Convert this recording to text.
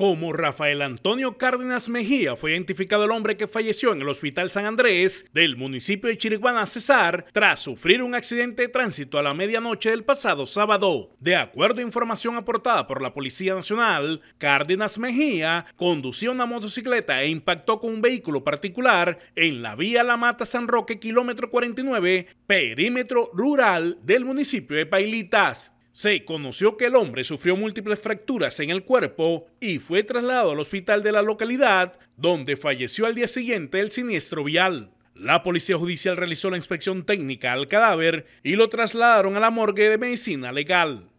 Como Rafael Antonio Cárdenas Mejía fue identificado el hombre que falleció en el Hospital San Andrés del municipio de Chiriguana, Cesar, tras sufrir un accidente de tránsito a la medianoche del pasado sábado. De acuerdo a información aportada por la Policía Nacional, Cárdenas Mejía conducía una motocicleta e impactó con un vehículo particular en la vía La Mata San Roque, kilómetro 49, perímetro rural del municipio de Pailitas. Se conoció que el hombre sufrió múltiples fracturas en el cuerpo y fue trasladado al hospital de la localidad, donde falleció al día siguiente el siniestro vial. La policía judicial realizó la inspección técnica al cadáver y lo trasladaron a la morgue de medicina legal.